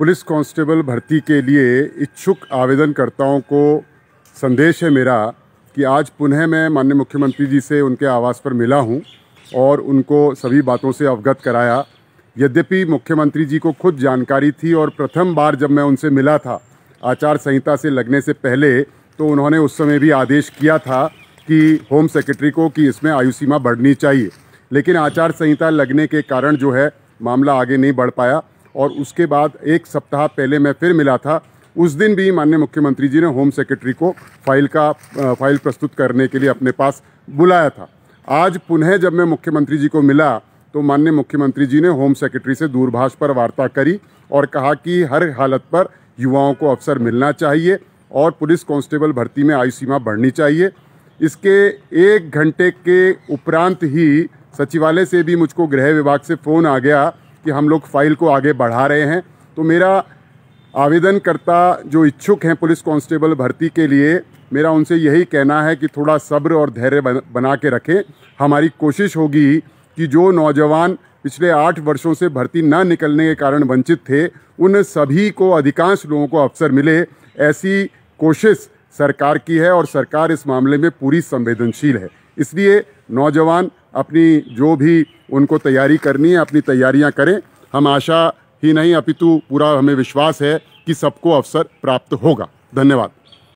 police constable भर्ती के लिए इच्छुक आवेदनकर्ताओं को संदेश है मेरा कि आज पुनः मैं माननीय मुख्यमंत्री जी से उनके आवास पर मिला हूं और उनको सभी बातों से अवगत कराया यद्यपि मुख्यमंत्री जी को खुद जानकारी थी और प्रथम बार जब मैं उनसे मिला था आचार संहिता से लगने से पहले तो उन्होंने उस समय भी आदेश किया था कि होम सेक्रेटरी को कि इसमें आयु सीमा बढ़नी चाहिए लेकिन आचार संहिता लगने के कारण जो है मामला आगे नहीं बढ़ पाया और उसके बाद एक सप्ताह पहले मैं फिर मिला था उस दिन भी माननीय मुख्यमंत्री जी ने होम सेक्रेटरी को फाइल का फाइल प्रस्तुत करने के लिए अपने पास बुलाया था आज पुनः जब मैं मुख्यमंत्री जी को मिला तो माननीय मुख्यमंत्री जी ने होम सेक्रेटरी से दूरभाष पर वार्ता करी और कहा कि हर हालत पर युवाओं को अवसर मिलना चाहिए और पुलिस कांस्टेबल भर्ती में आयु सीमा बढ़नी चाहिए इसके एक घंटे के उपरांत ही सचिवालय से भी मुझको गृह विभाग से फ़ोन आ गया कि हम लोग फाइल को आगे बढ़ा रहे हैं तो मेरा आवेदनकर्ता जो इच्छुक हैं पुलिस कांस्टेबल भर्ती के लिए मेरा उनसे यही कहना है कि थोड़ा सब्र और धैर्य बना के रखें हमारी कोशिश होगी कि जो नौजवान पिछले आठ वर्षों से भर्ती न निकलने के कारण वंचित थे उन सभी को अधिकांश लोगों को अवसर मिले ऐसी कोशिश सरकार की है और सरकार इस मामले में पूरी संवेदनशील है इसलिए नौजवान अपनी जो भी उनको तैयारी करनी है अपनी तैयारियां करें हम आशा ही नहीं अपितु पूरा हमें विश्वास है कि सबको अवसर प्राप्त होगा धन्यवाद